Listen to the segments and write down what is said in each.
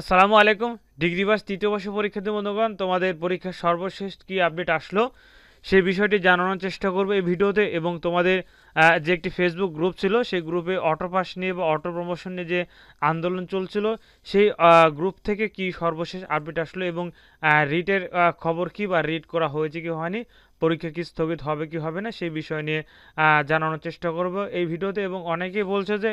আসসালামু আলাইকুম ডিগ্রি বাস তৃতীয় বর্ষ পরীক্ষার্থী বন্ধুগণ তোমাদের পরীক্ষার সর্বশেষ কি আপডেট আসলো সেই বিষয়টি জানানোর চেষ্টা করবো এই ভিডিওতে এবং তোমাদের যে একটি ফেসবুক গ্রুপ ছিল সেই গ্রুপে অটো পাস নিয়ে বা অটো প্রমোশন নিয়ে যে আন্দোলন চলছিল সেই গ্রুপ থেকে কি সর্বশেষ আপডেট আসলো এবং রিটের খবর কি বা রিট করা হয়েছে কি হয়নি পরীক্ষা কি স্থগিত হবে কি হবে না সেই বিষয় নিয়ে জানানোর চেষ্টা করব এই ভিডিওতে এবং অনেকেই বলছে যে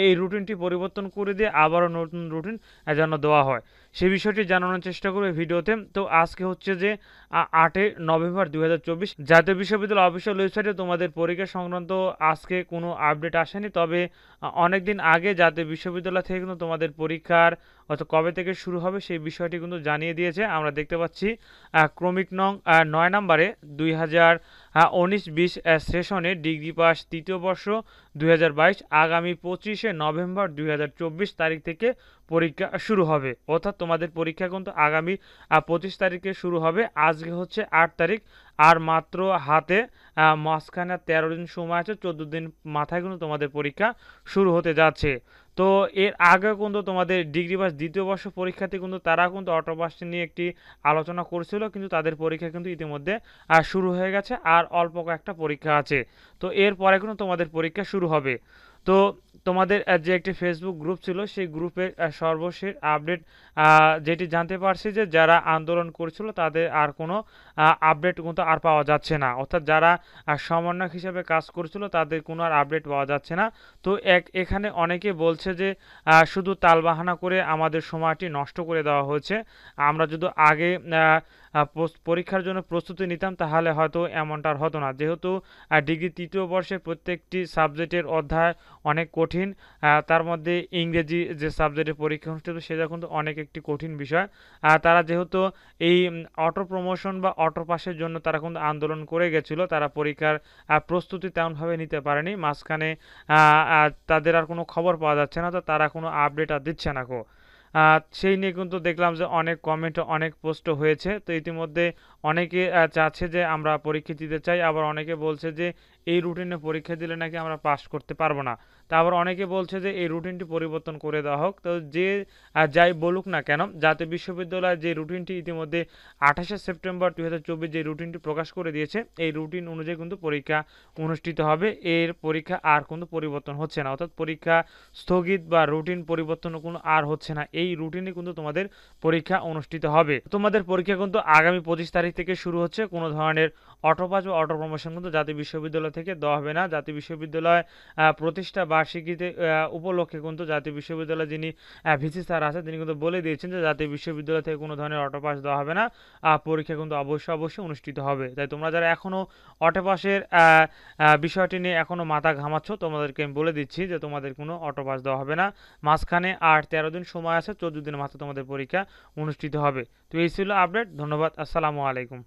এই রুটিনটি পরিবর্তন করে দিয়ে আবারও নতুন রুটিন যেন দেওয়া হয় সে বিষয়টি জানানোর চেষ্টা করবে ভিডিওতে তো আজকে হচ্ছে যে আটে নভেম্বর দু জাতীয় বিশ্ববিদ্যালয় অফিসিয়াল ওয়েবসাইটে তোমাদের পরীক্ষা সংক্রান্ত আজকে কোনো আপডেট আসেনি তবে অনেক দিন আগে জাতীয় বিশ্ববিদ্যালয় থেকে কিন্তু তোমাদের পরীক্ষার অর্থাৎ কবে থেকে শুরু হবে সেই বিষয়টি কিন্তু জানিয়ে দিয়েছে আমরা দেখতে পাচ্ছি ক্রমিক নং নয় নম্বরে দুই উনিশ বিশ সেশনে ডিগ্রি পাস তৃতীয় বর্ষ দুই আগামী পঁচিশে নভেম্বর দুই তারিখ থেকে পরীক্ষা শুরু হবে অর্থাৎ তোমাদের পরীক্ষা কিন্তু আগামী পঁচিশ তারিখে শুরু হবে আজকে হচ্ছে আট তারিখ আর মাত্র হাতে মাঝখানে তেরো দিন সময় আছে চোদ্দো দিন মাথায় কিন্তু তোমাদের পরীক্ষা শুরু হতে যাচ্ছে তো এর আগে কিন্তু তোমাদের ডিগ্রি পাস দ্বিতীয় বর্ষ পরীক্ষাতে কিন্তু তারা কিন্তু অটোপাসটি নিয়ে একটি আলোচনা করছিল কিন্তু তাদের পরীক্ষা কিন্তু ইতিমধ্যে শুরু হয়ে গেছে আর অল্প কয়েকটা পরীক্ষা আছে তো এরপরে কিন্তু তোমাদের পরীক্ষা শুরু হবে তো তোমাদের যে একটি ফেসবুক গ্রুপ ছিল সেই গ্রুপের সর্বশেষ আপডেট যেটি জানতে পারছি যে যারা আন্দোলন করছিল তাদের আর কোনো আপডেট কিন্তু আর পাওয়া যাচ্ছে না অর্থাৎ যারা সমন্বয়ক হিসেবে কাজ করছিল তাদের কোনো আর আপডেট পাওয়া যাচ্ছে না তো এক এখানে অনেকে বলছে যে শুধু তালবাহানা করে আমাদের সময়টি নষ্ট করে দেওয়া হয়েছে আমরা যদি আগে পরীক্ষার জন্য প্রস্তুতি নিতাম তাহলে হয়তো এমনটা হতো না যেহেতু ডিগ্রি তৃতীয় বর্ষের প্রত্যেকটি সাবজেক্টের অধ্যায় অনেক কঠিন তার মধ্যে ইংরেজি যে সাবজেক্টের পরীক্ষা অনুষ্ঠিত সেটা কিন্তু অনেক একটি কঠিন বিষয় আর তারা যেহেতু এই অটো প্রমোশন বা অটো পাসের জন্য তারা কিন্তু আন্দোলন করে গেছিলো তারা পরীক্ষার প্রস্তুতি তেমনভাবে নিতে পারেনি মাঝখানে তাদের আর কোনো খবর পাওয়া যাচ্ছে না তো তারা কোনো আপডেট আর দিচ্ছে না কো সেই নিয়ে কিন্তু দেখলাম যে অনেক কমেন্ট অনেক পোস্ট হয়েছে তো ইতিমধ্যে অনেকে চাচ্ছে যে আমরা পরীক্ষা দিতে চাই আবার অনেকে বলছে যে এই রুটিনে পরীক্ষা দিলে নাকি আমরা পাস করতে পারবো না তা আবার অনেকে বলছে যে এই রুটিনটি পরিবর্তন করে দেওয়া হোক তো যে যাই বলুক না কেন জাতীয় বিশ্ববিদ্যালয় যে রুটিনটি ইতিমধ্যে আঠাশে সেপ্টেম্বর দু যে রুটিনটি প্রকাশ করে দিয়েছে এই রুটিন অনুযায়ী কিন্তু পরীক্ষা অনুষ্ঠিত হবে এর পরীক্ষা আর কোনো পরিবর্তন হচ্ছে না অর্থাৎ পরীক্ষা স্থগিত বা রুটিন পরিবর্তন কোনো আর হচ্ছে না এই রুটিনে কিন্তু তোমাদের পরীক্ষা অনুষ্ঠিত হবে তোমাদের পরীক্ষা কিন্তু আগামী পঁচিশ তারিখ থেকে শুরু হচ্ছে কোনো ধরনের অটোপাস বা অটো প্রমোশন কিন্তু জাতীয় বিশ্ববিদ্যালয় থেকে দেওয়া হবে না জাতীয় বিশ্ববিদ্যালয় প্রতিষ্ঠা বার্ষিকীতে উপলক্ষে কিন্তু জাতীয় বিশ্ববিদ্যালয় যিনি ভিসি স্যার আছে তিনি কিন্তু বলে দিয়েছেন যে জাতীয় বিশ্ববিদ্যালয় থেকে কোনো ধরনের অটোপাস দেওয়া হবে না পরীক্ষা কিন্তু অবশ্যই অবশ্যই অনুষ্ঠিত হবে তাই তোমরা যারা এখনও অটোপাসের বিষয়টি নিয়ে এখনও মাথা ঘামাচ্ছ তোমাদেরকে আমি বলে দিচ্ছি যে তোমাদের কোনো অটোপাস দেওয়া হবে না মাঝখানে আট তেরো দিন সময় আছে মাসে চোদ্দ দিনের মাত্র তোমাদের পরীক্ষা অনুষ্ঠিত হবে তো এই ছিল আপডেট ধন্যবাদ আসসালামু আলাইকুম